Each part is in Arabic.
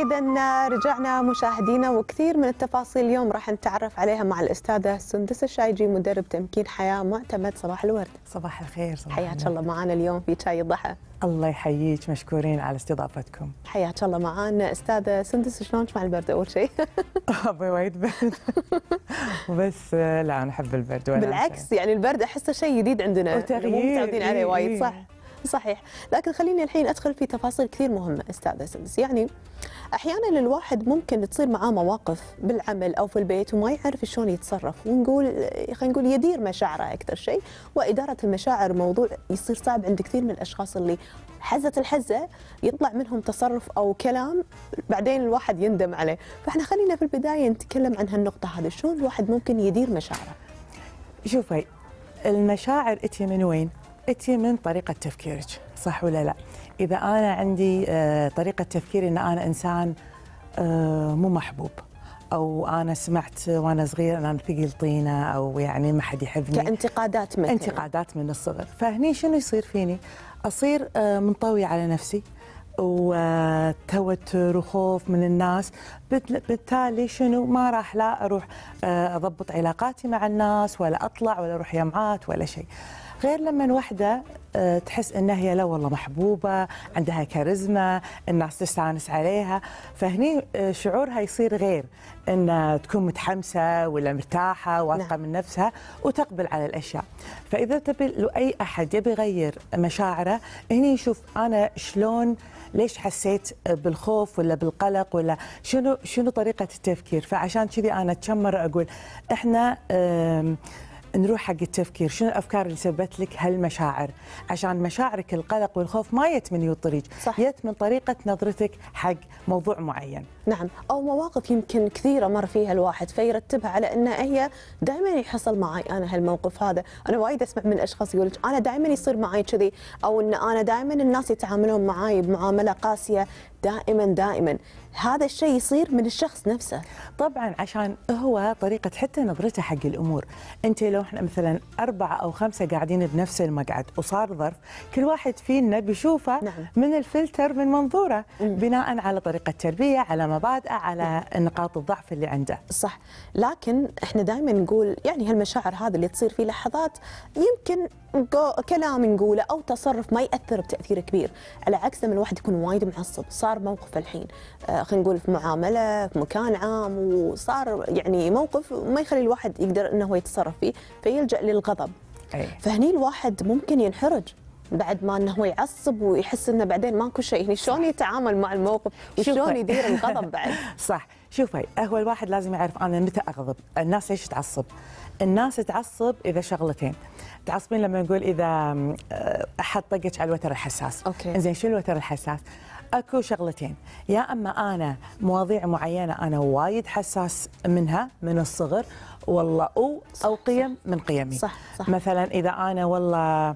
إذا رجعنا مشاهدينا وكثير من التفاصيل اليوم راح نتعرف عليها مع الأستاذة سندس الشايجي مدرب تمكين حياة معتمد صباح الورد صباح الخير صباح حياك الله معنا اليوم في شاي الضحى الله يحييك مشكورين على استضافتكم حياك الله معانا استاذه سندس شلونك مع البرد اول شيء؟ ابي وايد برد بس آه، لا انا احب البرد ولا بالعكس يعني البرد احسه شيء جديد عندنا وتغيير مو متعودين عليه إيه، وايد إيه. صح صحيح لكن خليني الحين أدخل في تفاصيل كثير مهمة أستاذة سمس يعني أحيانا الواحد ممكن تصير معاه مواقف بالعمل أو في البيت وما يعرف شلون يتصرف ونقول خلينا نقول يدير مشاعره أكثر شيء وإدارة المشاعر موضوع يصير صعب عند كثير من الأشخاص اللي حزة الحزة يطلع منهم تصرف أو كلام بعدين الواحد يندم عليه فإحنا خلينا في البداية نتكلم عن هالنقطة هذه شلون الواحد ممكن يدير مشاعره شوفي المشاعر اتي من وين؟ جائتي من طريقه تفكيرك صح ولا لا اذا انا عندي آه، طريقه تفكيري ان انا انسان آه، مو محبوب او انا سمعت وانا صغير انا ثقيل طينه او يعني ما حد يحبني كانتقادات مثلا انتقادات من الصغر فهني شنو يصير فيني اصير آه، منطوي على نفسي وتوتر وخوف من الناس بالتالي شنو ما راح لا اروح اضبط علاقاتي مع الناس ولا اطلع ولا اروح جمعات ولا شيء غير لما واحدة آه، تحس انها هي لا والله محبوبه عندها كاريزما الناس تستانس عليها فهني آه، شعورها يصير غير ان تكون متحمسه ولا مرتاحه واثقه نعم. من نفسها وتقبل على الاشياء فاذا تبي لو اي احد يبي يغير مشاعره هني يشوف انا شلون ليش حسيت بالخوف ولا بالقلق ولا شنو شنو طريقه التفكير فعشان كذي انا كم مره اقول احنا نروح حق التفكير شنو الافكار اللي سببت لك هالمشاعر عشان مشاعرك القلق والخوف ما يت من يطريق صح. يت من طريقه نظرتك حق موضوع معين نعم او مواقف يمكن كثيره مر فيها الواحد فيرتبها على ان هي دائما يحصل معي انا هالموقف هذا انا وايد اسمع من اشخاص يقول انا دائما يصير معي كذي او ان انا دائما الناس يتعاملون معي بمعامله قاسيه دائما دائما هذا الشيء يصير من الشخص نفسه طبعا عشان هو طريقة حتى نظرته حق الأمور أنت لو احنا مثلا أربعة أو خمسة قاعدين بنفس المقعد وصار ظرف كل واحد فينا بيشوفه نعم. من الفلتر من منظوره مم. بناء على طريقة تربية على مبادئه على مم. نعم. نقاط الضعف اللي عنده صح لكن احنا دائما نقول يعني هالمشاعر هذه اللي تصير في لحظات يمكن كلام نقوله او تصرف ما ياثر بتاثير كبير على عكس لما الواحد يكون وايد معصب صار موقف الحين آه، خلينا نقول في معامله في مكان عام وصار يعني موقف ما يخلي الواحد يقدر انه هو يتصرف فيه فيلجا للغضب أي. فهني الواحد ممكن ينحرج بعد ما انه هو يعصب ويحس انه بعدين ماكو شيء يعني شلون يتعامل مع الموقف وشلون يدير الغضب بعد صح شوفي هو الواحد لازم يعرف انا متى اغضب الناس ليش تعصب الناس تعصب اذا شغلتين تعصبين لما نقول اذا آه، احد طقك على الوتر الحساس اوكي زين شو الوتر الحساس اكو شغلتين يا اما انا مواضيع معينه انا وايد حساس منها من الصغر والله او او قيم من قيمي صح صح مثلا اذا انا والله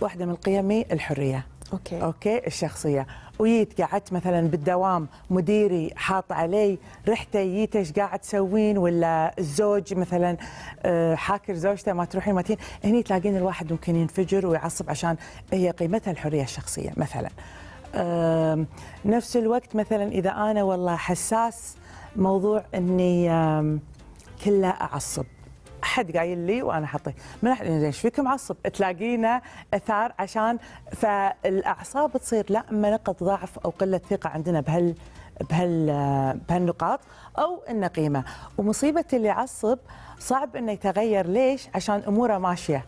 واحده من قيمي الحريه اوكي اوكي الشخصيه وجيت قعدت مثلا بالدوام مديري حاط علي رحتي جيت ايش قاعد تسوين ولا الزوج مثلا آه، حاكر زوجته ما تروحين ما تين هني تلاقين الواحد ممكن ينفجر ويعصب عشان هي قيمتها الحريه الشخصيه مثلا نفس الوقت مثلا اذا انا والله حساس موضوع اني كله اعصب حد قايل لي وانا حطيت من زين ايش فيك معصب تلاقينا اثار عشان فالاعصاب تصير لا اما نقط ضعف او قله ثقه عندنا بهال بهال بهالنقاط او انه قيمه ومصيبه اللي يعصب صعب انه يتغير ليش عشان اموره ماشيه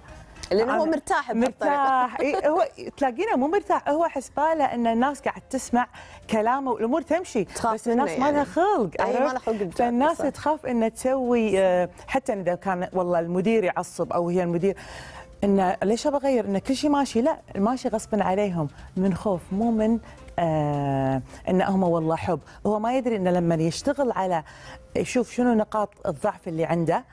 لانه هو مرتاح مرتاح هو تلاقينا مو مرتاح هو حسباله ان الناس قاعد تسمع كلامه والامور تمشي بس الناس ما لها يعني. خلق اي ما لها خلق فالناس تخاف ان تسوي آه، حتى اذا كان والله المدير يعصب او هي المدير انه ليش ابغى اغير انه كل شيء ماشي لا ماشي غصبا عليهم من خوف مو من آه ان هم والله حب هو ما يدري انه لما يشتغل على يشوف شنو نقاط الضعف اللي عنده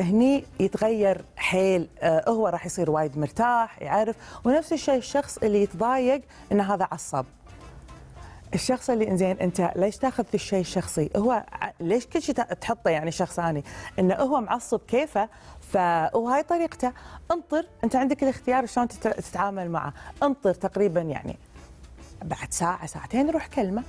هني يتغير حيل آه هو راح يصير وايد مرتاح يعرف ونفس الشيء الشخص اللي يتضايق ان هذا عصب الشخص اللي انزين انت ليش تاخذ في الشيء الشخصي؟ هو ليش كل شيء تحطه يعني شخصاني؟ انه هو معصب كيفه فهاي طريقته انطر انت عندك الاختيار شلون تتعامل معه، انطر تقريبا يعني بعد ساعه ساعتين روح كلمه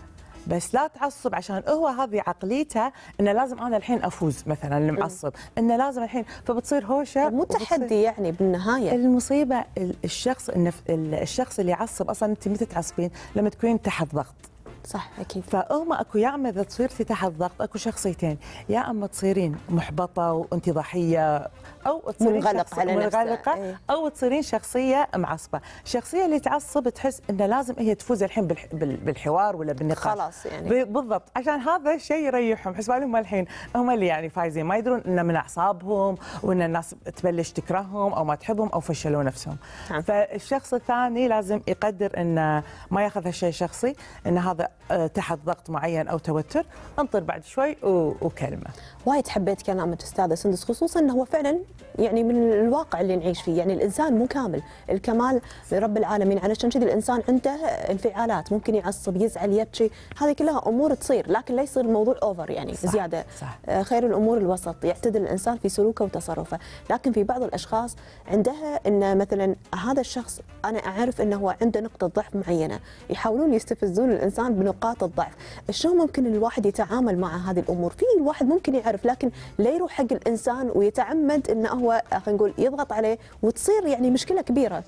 بس لا تعصب عشان هو هذه عقليته انه لازم انا الحين افوز مثلا المعصب إيه. انه لازم الحين فبتصير هوشه مو تحدي يعني بالنهايه المصيبه الشخص الشخص اللي يعصب اصلا انت متى تعصبين لما تكونين تحت ضغط صح اكيد فاغمى اكو يا اما اذا تصير في تحت ضغط اكو شخصيتين يا اما تصيرين محبطه ضحيه او تصيرين منغلق على منغلقه ايه. او تصيرين شخصيه معصبه، الشخصيه اللي تعصب تحس انه لازم هي تفوز الحين بالحوار ولا بالنقاش خلاص يعني بالضبط عشان هذا الشيء يريحهم حسب بالهم الحين هم اللي يعني فايزين ما يدرون انه من اعصابهم وان الناس تبلش تكرههم او ما تحبهم او فشلوا نفسهم. نعم. فالشخص الثاني لازم يقدر انه ما ياخذ هالشيء شخصي ان هذا تحت ضغط معين او توتر انطر بعد شوي وكلمه وايد حبيت كلام استاذه سندس خصوصا انه هو فعلا يعني من الواقع اللي نعيش فيه يعني الانسان مو كامل الكمال لرب العالمين علشان كذي الانسان عنده انفعالات ممكن يعصب يزعل يبكي هذه كلها امور تصير لكن لا يصير الموضوع اوفر يعني صح زياده صح آه، خير الامور الوسط يعتدل الانسان في سلوكه وتصرفه لكن في بعض الاشخاص عندها ان مثلا هذا الشخص انا اعرف انه هو عنده نقطه ضعف معينه يحاولون يستفزون الانسان بنقاط الضعف شلون ممكن الواحد يتعامل مع هذه الامور في الواحد ممكن يعرف لكن لا يروح حق الانسان ويتعمد انه هو خلينا نقول يضغط عليه وتصير يعني مشكله كبيره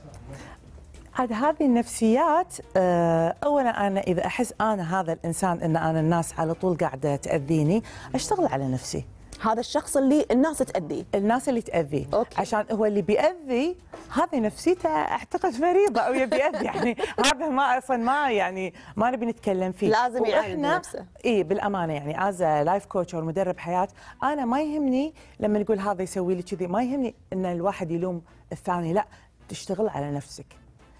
عاد هذه النفسيات آه، اولا انا اذا احس انا هذا الانسان ان انا الناس على طول قاعده تاذيني اشتغل على نفسي هذا الشخص اللي الناس تاذيه الناس اللي تاذيه عشان هو اللي بيأذي هذه نفسيته اعتقد مريضه او يبي يأذي يعني هذا ما اصلا ما يعني ما نبي نتكلم فيه لازم يعالج نفسه اي بالامانه يعني از لايف كوتش او مدرب حياه انا ما يهمني لما نقول هذا يسوي لي كذي ما يهمني ان الواحد يلوم الثاني لا تشتغل على نفسك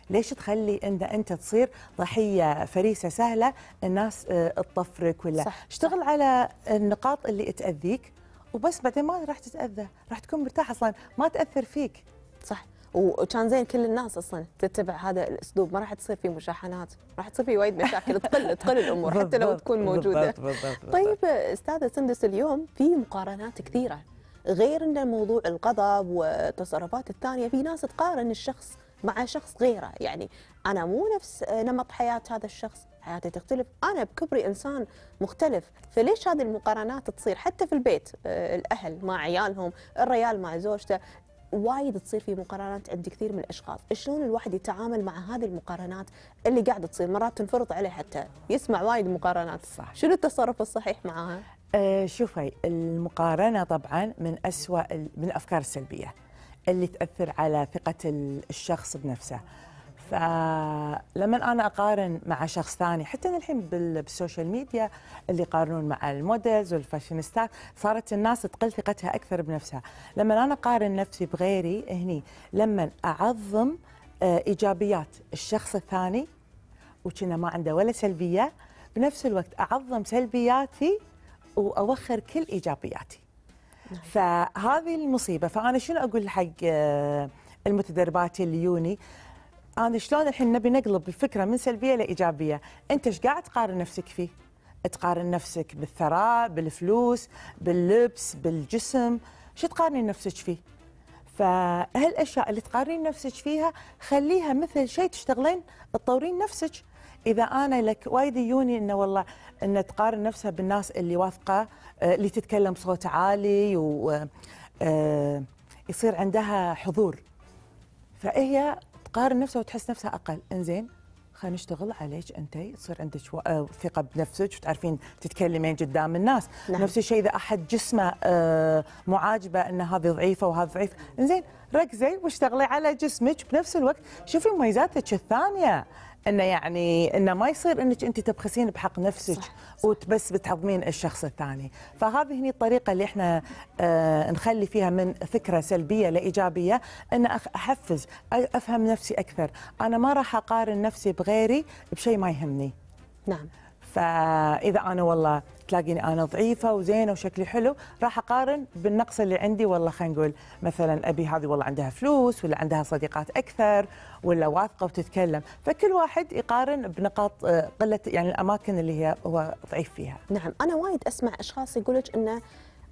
ليش تخلي ان انت تصير ضحيه فريسه سهله الناس آه، تطفرك ولا صح. اشتغل على النقاط اللي تاذيك وبس بعدين ما راح تتاذى راح تكون مرتاح اصلا ما تاثر فيك صح وكان زين كل الناس اصلا تتبع هذا الاسلوب ما راح تصير فيه مشاحنات راح تصير فيه وايد مشاكل تقل تقل الامور حتى لو تكون موجوده طيب استاذه سندس اليوم في مقارنات كثيره غير ان موضوع الغضب والتصرفات الثانيه في ناس تقارن الشخص مع شخص غيره يعني انا مو نفس نمط حياه هذا الشخص حياتي تختلف انا بكبري انسان مختلف فليش هذه المقارنات تصير حتى في البيت آه، الاهل مع عيالهم الريال مع زوجته وايد تصير في مقارنات عند كثير من الاشخاص، شلون الواحد يتعامل مع هذه المقارنات اللي قاعده تصير مرات تنفرض عليه حتى يسمع وايد مقارنات، صح. شنو التصرف الصحيح معها؟ أه شوفي المقارنه طبعا من اسوء من الافكار السلبيه اللي تاثر على ثقه الشخص بنفسه. فلما انا اقارن مع شخص ثاني حتى الحين بالسوشيال ميديا اللي يقارنون مع المودلز والفاشينيستات صارت الناس تقل ثقتها اكثر بنفسها لما انا اقارن نفسي بغيري هني لما اعظم آه، ايجابيات الشخص الثاني وكنا ما عنده ولا سلبيه بنفس الوقت اعظم سلبياتي واوخر كل ايجابياتي نعم. فهذه المصيبه فانا شنو اقول حق آه، المتدربات اللي يوني انا شلون الحين نبي نقلب الفكره من سلبيه لايجابيه انت ايش قاعد تقارن نفسك فيه تقارن نفسك بالثراء بالفلوس باللبس بالجسم شو تقارنين نفسك فيه فهالاشياء اللي تقارنين نفسك فيها خليها مثل شيء تشتغلين تطورين نفسك اذا انا لك وايد يوني انه والله ان تقارن نفسها بالناس اللي واثقه آه، اللي تتكلم بصوت عالي ويصير آه، آه، عندها حضور فهي تقارن نفسها وتحس نفسها اقل انزين خلينا نشتغل عليك انت تصير عندك آه، ثقه بنفسك وتعرفين تتكلمين قدام الناس نعم. نفس الشيء اذا احد جسمه آه، معاجبه ان هذه ضعيفه وهذا ضعيف انزين ركزي واشتغلي على جسمك بنفس الوقت شوفي مميزاتك الثانيه انه يعني انه ما يصير انك انت تبخسين بحق نفسك وبس بتعظمين الشخص الثاني، فهذه هي الطريقه اللي احنا آه نخلي فيها من فكره سلبيه لايجابيه ان احفز افهم نفسي اكثر، انا ما راح اقارن نفسي بغيري بشيء ما يهمني. نعم فاذا انا والله تلاقيني انا ضعيفه وزينه وشكلي حلو راح اقارن بالنقص اللي عندي والله خلينا نقول مثلا ابي هذه والله عندها فلوس ولا عندها صديقات اكثر ولا واثقه وتتكلم فكل واحد يقارن بنقاط آه، قله يعني الاماكن اللي هي هو ضعيف فيها نعم انا وايد اسمع اشخاص لك انه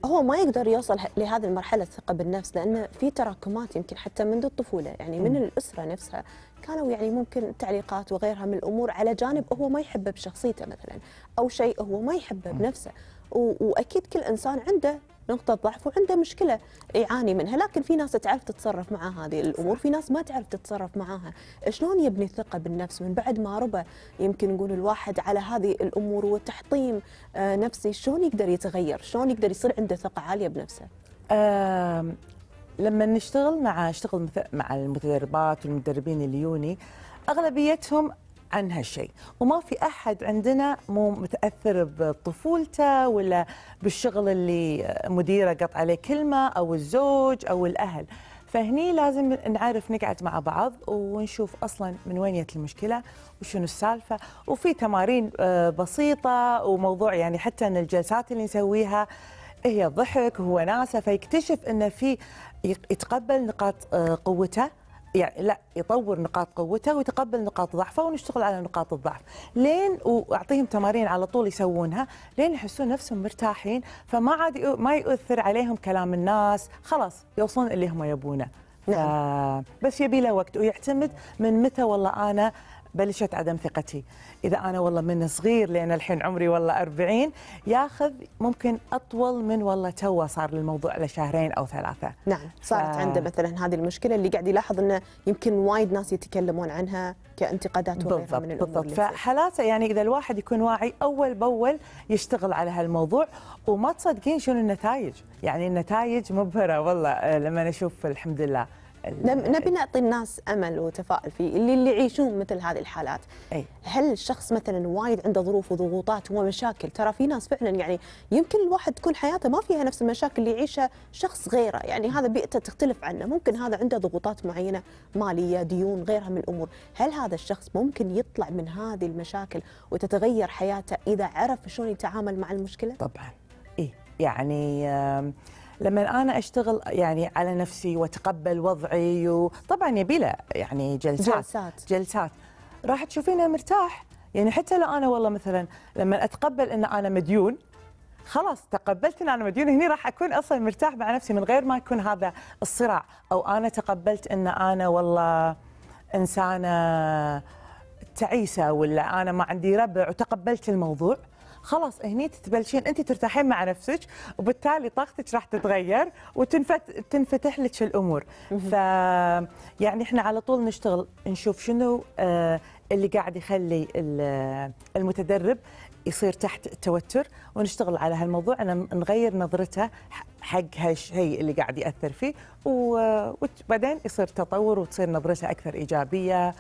هو ما يقدر يوصل لهذه المرحله الثقه بالنفس لانه في تراكمات يمكن حتى منذ الطفوله يعني من الاسره نفسها كانوا يعني ممكن تعليقات وغيرها من الامور على جانب هو ما يحبه بشخصيته مثلا او شيء هو ما يحبه بنفسه واكيد كل انسان عنده نقطة ضعف وعنده مشكلة يعاني منها لكن في ناس تعرف تتصرف مع هذه الأمور في ناس ما تعرف تتصرف معها شلون يبني الثقة بالنفس من بعد ما ربى يمكن نقول الواحد على هذه الأمور وتحطيم آه، نفسي شلون يقدر يتغير شلون يقدر يصير عنده ثقة عالية بنفسه آه، لما نشتغل مع اشتغل مع المتدربات والمدربين اليوني اغلبيتهم عن هالشيء وما في احد عندنا مو متاثر بطفولته ولا بالشغل اللي مديره قط عليه كلمه او الزوج او الاهل فهني لازم نعرف نقعد مع بعض ونشوف اصلا من وين جت المشكله وشنو السالفه وفي تمارين آه، بسيطه وموضوع يعني حتى ان الجلسات اللي نسويها هي ضحك وهو ناسه فيكتشف ان في يتقبل نقاط آه، قوته يعني لا يطور نقاط قوته ويتقبل نقاط ضعفه ونشتغل على نقاط الضعف لين واعطيهم تمارين على طول يسوونها لين يحسون نفسهم مرتاحين فما عاد ما يؤثر عليهم كلام الناس خلاص يوصلون اللي هم يبونه نعم. بس يبي له وقت ويعتمد من متى والله انا بلشت عدم ثقتي إذا أنا والله من صغير لأن الحين عمري والله أربعين ياخذ ممكن أطول من والله تو صار الموضوع لشهرين أو ثلاثة نعم صارت ف... عنده مثلا هذه المشكلة اللي قاعد يلاحظ أنه يمكن وايد ناس يتكلمون عنها كانتقادات وغيرها من الأمور بالضبط فحالاته يعني إذا الواحد يكون واعي أول بأول يشتغل على هالموضوع وما تصدقين شنو النتائج يعني النتائج مبهرة والله آه، لما نشوف الحمد لله نبي نعطي الناس امل وتفاؤل فيه اللي اللي يعيشون مثل هذه الحالات أي. هل الشخص مثلا وايد عنده ظروف وضغوطات ومشاكل ترى في ناس فعلا يعني يمكن الواحد تكون حياته ما فيها نفس المشاكل اللي يعيشها شخص غيره يعني هذا بيئته تختلف عنه ممكن هذا عنده ضغوطات معينه ماليه ديون غيرها من الامور هل هذا الشخص ممكن يطلع من هذه المشاكل وتتغير حياته اذا عرف شلون يتعامل مع المشكله طبعا اي يعني آه لما انا اشتغل يعني على نفسي واتقبل وضعي وطبعا يبي له يعني جلسات جلسات جلسات راح تشوفينه مرتاح يعني حتى لو انا والله مثلا لما اتقبل ان انا مديون خلاص تقبلت ان انا مديون هني راح اكون اصلا مرتاح مع نفسي من غير ما يكون هذا الصراع او انا تقبلت ان انا والله انسانه تعيسه ولا انا ما عندي ربع وتقبلت الموضوع خلاص هني تتبلشين انت ترتاحين مع نفسك وبالتالي طاقتك راح تتغير وتنفتح لك الامور ف يعني احنا على طول نشتغل نشوف شنو آه، اللي قاعد يخلي المتدرب يصير تحت التوتر ونشتغل على هالموضوع أنا نغير نظرته حق هالشيء اللي قاعد ياثر فيه وبعدين يصير تطور وتصير نظرته اكثر ايجابيه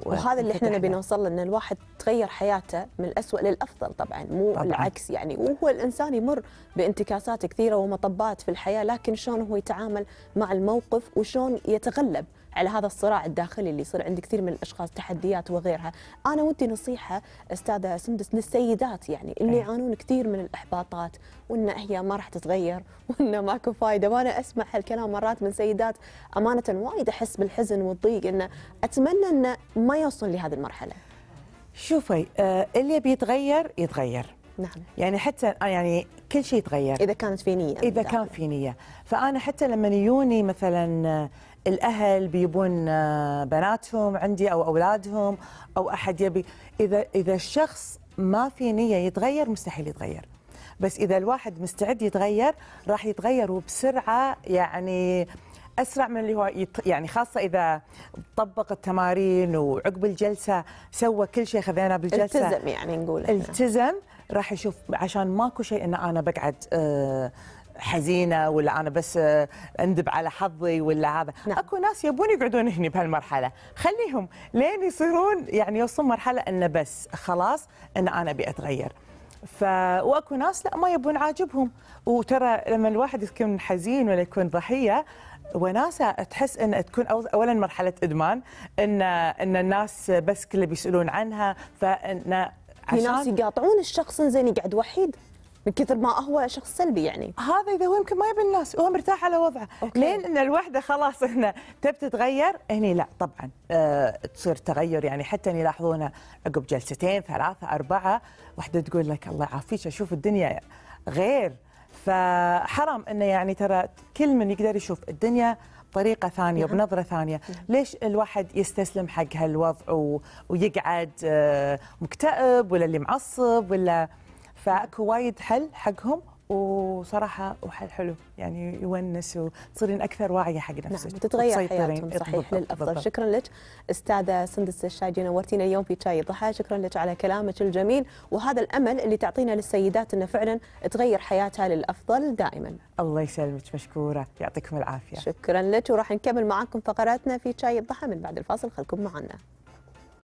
وهذا اللي احنا نبي نوصل له ان الواحد تغير حياته من الأسوأ للافضل طبعا مو طبعاً. العكس يعني وهو الانسان يمر بانتكاسات كثيره ومطبات في الحياه لكن شلون هو يتعامل مع الموقف وشلون يتغلب على هذا الصراع الداخلي اللي يصير عند كثير من الاشخاص تحديات وغيرها انا ودي نصيحه استاذه سندس للسيدات يعني اللي يعانون كثير من الاحباطات وان هي ما راح تتغير وان ماكو فايده وانا اسمع هالكلام مرات من سيدات امانه وايد احس بالحزن والضيق انه اتمنى انه ما يوصل لهذه المرحله شوفي آه، اللي بيتغير يتغير نعم يعني حتى آه، يعني كل شيء يتغير اذا كانت في نيه اذا كان في نيه فانا حتى لما يجوني مثلا آه، الاهل بيبون آه، بناتهم عندي او اولادهم او احد يبي اذا اذا الشخص ما في نيه يتغير مستحيل يتغير بس اذا الواحد مستعد يتغير راح يتغير وبسرعه يعني اسرع من اللي هو يط... يعني خاصه اذا طبق التمارين وعقب الجلسه سوى كل شيء خذينا بالجلسه التزم يعني نقول التزم راح يشوف عشان ماكو شيء ان انا بقعد آه، حزينه ولا انا بس آه، اندب على حظي ولا هذا نعم. اكو ناس يبون يقعدون هني بهالمرحله خليهم لين يصيرون يعني يوصلون مرحله انه بس خلاص ان انا ابي اتغير ف واكو ناس لا ما يبون عاجبهم وترى لما الواحد يكون حزين ولا يكون ضحيه وناسه تحس ان تكون اولا مرحله ادمان ان ان الناس بس كله بيسالون عنها فان عشان في ناس يقاطعون الشخص زين يقعد وحيد من كثر ما هو شخص سلبي يعني هذا اذا هو يمكن ما يبي الناس هو مرتاح على وضعه أوكي. لين ان الوحده خلاص هنا تب تتغير هني لا طبعا أه تصير تغير يعني حتى يلاحظونه عقب جلستين ثلاثه اربعه وحده تقول لك الله يعافيك اشوف الدنيا غير فحرام انه يعني ترى كل من يقدر يشوف الدنيا بطريقه ثانيه نعم. بنظره ثانيه نعم. ليش الواحد يستسلم حق هالوضع و... ويقعد آه، مكتئب ولا اللي معصب ولا فاكو وايد حل حقهم وصراحه وحل حلو يعني يونس وتصيرين اكثر واعيه حق نعم، نفسك نعم تتغير حياتهم صحيح للافضل شكرا لك استاذه سندس الشاجي نورتينا اليوم في شاي الضحى شكرا لك على كلامك الجميل وهذا الامل اللي تعطينا للسيدات انه فعلا تغير حياتها للافضل دائما الله يسلمك مشكوره يعطيكم العافيه شكرا لك وراح نكمل معاكم فقراتنا في شاي الضحى من بعد الفاصل خلكم معنا